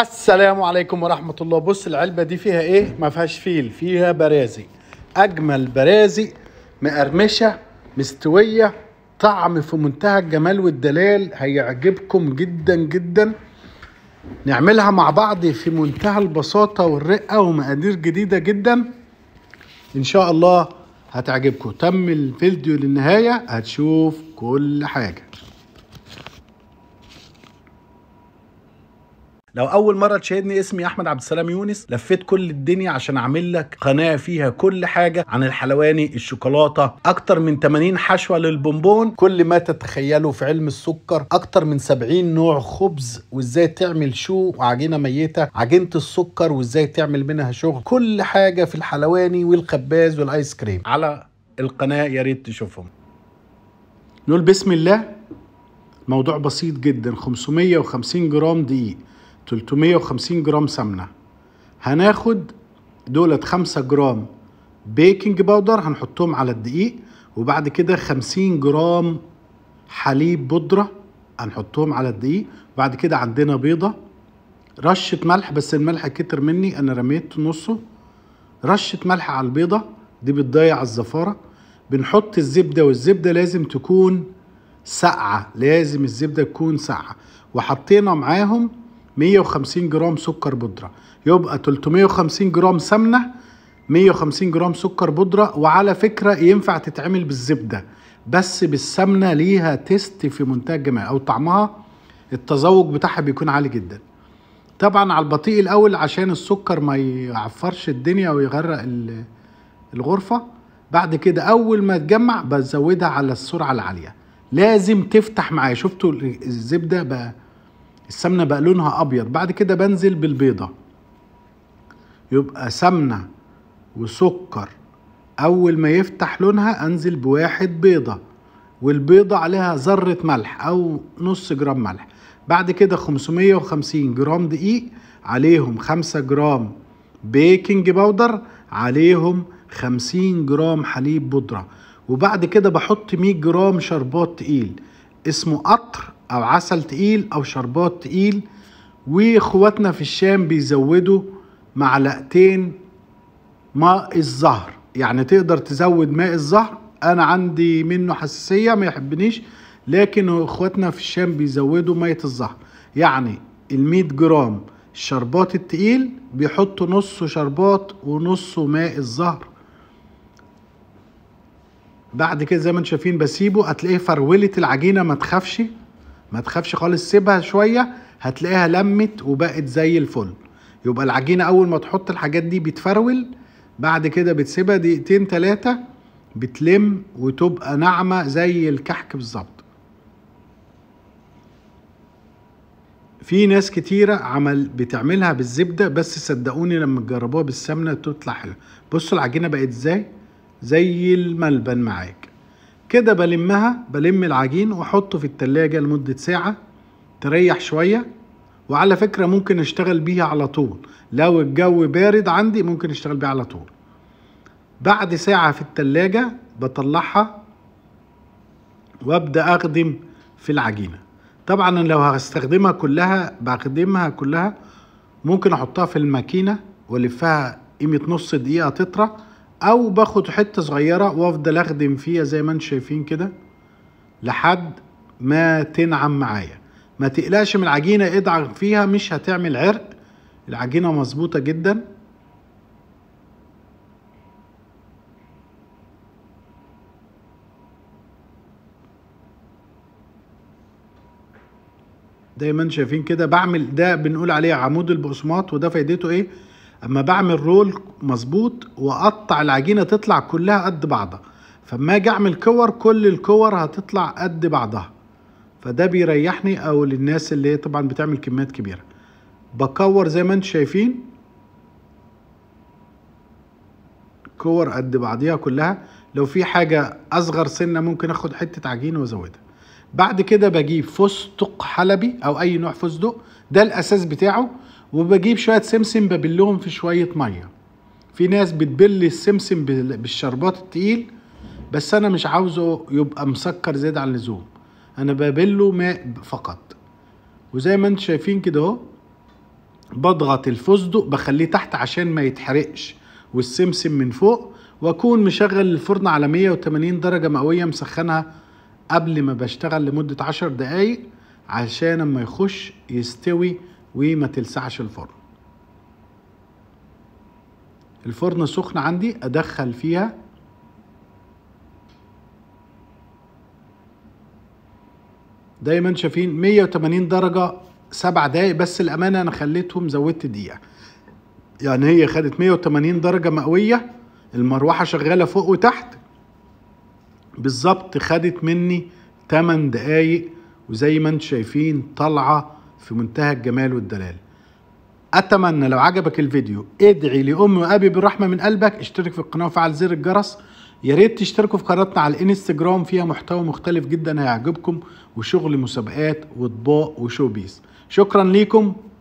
السلام عليكم ورحمة الله بص العلبة دي فيها ايه ما فيهاش فيل فيها برازي اجمل برازي مقرمشة مستوية طعم في منتهى الجمال والدلال هيعجبكم جدا جدا نعملها مع بعض في منتهى البساطة والرقة ومقادير جديدة جدا ان شاء الله هتعجبكم تم الفيديو للنهاية هتشوف كل حاجة لو اول مره تشاهدني اسمي احمد عبد السلام يونس لفيت كل الدنيا عشان اعمل لك قناه فيها كل حاجه عن الحلواني الشوكولاته اكتر من 80 حشوه للبونبون كل ما تتخيله في علم السكر اكتر من 70 نوع خبز وازاي تعمل شو وعجينه ميته عجينه السكر وازاي تعمل منها شغل كل حاجه في الحلواني والخباز والايس كريم على القناه يا ريت تشوفهم نقول بسم الله موضوع بسيط جدا 550 جرام دقيق 350 جرام سمنة هناخد دولت 5 جرام بيكنج باودر هنحطهم على الدقيق وبعد كده 50 جرام حليب بودرة هنحطهم على الدقيق بعد كده عندنا بيضة رشة ملح بس الملح كتر مني أنا رميت نصه رشة ملح على البيضة دي بتضيع الزفارة بنحط الزبدة والزبدة لازم تكون ساقعة لازم الزبدة تكون ساقعة وحطينا معاهم 150 جرام سكر بودرة يبقى 350 جرام سمنة 150 جرام سكر بودرة وعلى فكرة ينفع تتعمل بالزبدة بس بالسمنة ليها تيست في منتهى الجمال أو طعمها التذوق بتاعها بيكون عالي جدا طبعا على البطيء الأول عشان السكر ما يعفرش الدنيا ويغرق الغرفة بعد كده أول ما تجمع بزودها على السرعة العالية لازم تفتح معايا شفتوا الزبدة بقى السمنة بقى لونها أبيض بعد كده بنزل بالبيضة يبقى سمنة وسكر أول ما يفتح لونها أنزل بواحد بيضة والبيضة عليها ذرة ملح أو نص جرام ملح بعد كده 550 جرام دقيق عليهم 5 جرام بيكنج باودر عليهم 50 جرام حليب بودرة وبعد كده بحط 100 جرام شربات تقيل اسمه قطر او عسل تقيل او شربات تقيل واخواتنا في الشام بيزودوا معلقتين ماء الزهر يعني تقدر تزود ماء الزهر انا عندي منه حساسيه ما يحبنيش لكن اخواتنا في الشام بيزودوا ميه الزهر يعني المية 100 جرام الشربات التقيل بيحطوا نصه شربات ونصه ماء الزهر بعد كده زي ما انتم شايفين بسيبه هتلاقيه فرولة العجينه ما تخافش ما تخافش خالص سيبها شويه هتلاقيها لمت وبقت زي الفل يبقى العجينه اول ما تحط الحاجات دي بتفرول بعد كده بتسيبها دقيقتين تلاتة بتلم وتبقى ناعمه زي الكحك بالظبط في ناس كتيرة عمل بتعملها بالزبدة بس صدقوني لما تجربوها بالسمنة تطلع حلوة بصوا العجينة بقت ازاي زي الملبن معاك كده بلمها بلم العجين واحطه في التلاجة لمدة ساعة تريح شوية وعلى فكرة ممكن اشتغل بيها على طول لو الجو بارد عندي ممكن اشتغل بيها على طول بعد ساعة في التلاجة بطلعها وابدأ اخدم في العجينة طبعا لو هستخدمها كلها بخدمها كلها ممكن احطها في الماكينة والفها قيمة نص دقيقة تطرى او باخد حته صغيره وافضل اخدم فيها زي ما انتم شايفين كده لحد ما تنعم معايا ما تقلقش من العجينه ادعم فيها مش هتعمل عرق العجينه مظبوطه جدا زي ما شايفين كده بعمل ده بنقول عليه عمود البقسماط وده فايدته ايه اما بعمل رول مظبوط واقطع العجينه تطلع كلها قد بعضها فما اجي اعمل كور كل الكور هتطلع قد بعضها فده بيريحني او للناس اللي طبعا بتعمل كميات كبيره بكور زي ما انتم شايفين كور قد بعضيها كلها لو في حاجه اصغر سنه ممكن اخد حته عجينه وازودها بعد كده بجيب فستق حلبي او اي نوع فستق ده الاساس بتاعه وبجيب شويه سمسم ببلهم في شويه ميه في ناس بتبل السمسم بالشربات التقيل بس انا مش عاوزه يبقى مسكر زيادة عن اللزوم انا ببله ماء فقط وزي ما انتوا شايفين كده اهو بضغط الفستق بخليه تحت عشان ما يتحرقش والسمسم من فوق واكون مشغل الفرن على 180 درجه مئويه مسخنها قبل ما بشتغل لمده 10 دقايق عشان اما يخش يستوي وما تلسعش الفرن الفرن سخن عندي ادخل فيها دايما شايفين 180 درجة سبع دقايق بس الأمانة أنا خليتهم زودت دقيقة يعني هي خدت 180 درجة مئوية المروحة شغالة فوق وتحت بالظبط خدت مني 8 دقايق وزي ما انتم شايفين طالعة في منتهى الجمال والدلال اتمنى لو عجبك الفيديو ادعي لامي وابي بالرحمه من قلبك اشترك في القناه وفعل زر الجرس يا ريت تشتركوا في قناتنا على الانستجرام فيها محتوى مختلف جدا هيعجبكم وشغل مسابقات واطباق وشوبيس شكرا ليكم